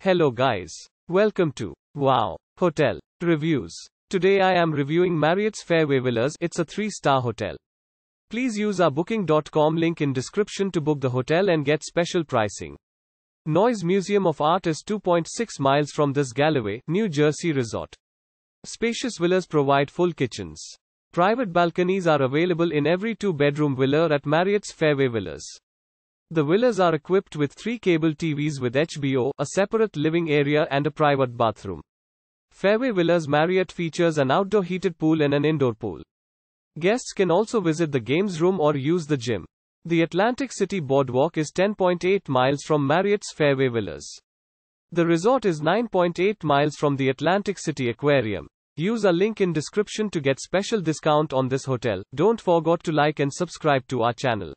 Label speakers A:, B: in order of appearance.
A: Hello guys. Welcome to Wow Hotel Reviews. Today I am reviewing Marriott's Fairway Villas. It's a 3-star hotel. Please use our booking.com link in description to book the hotel and get special pricing. Noise Museum of Art is 2.6 miles from this Galloway, New Jersey resort. Spacious villas provide full kitchens. Private balconies are available in every two-bedroom villa at Marriott's Fairway Villas. The villas are equipped with three cable TVs with HBO, a separate living area and a private bathroom. Fairway Villas Marriott features an outdoor heated pool and an indoor pool. Guests can also visit the games room or use the gym. The Atlantic City Boardwalk is 10.8 miles from Marriott's Fairway Villas. The resort is 9.8 miles from the Atlantic City Aquarium. Use a link in description to get special discount on this hotel. Don't forget to like and subscribe to our channel.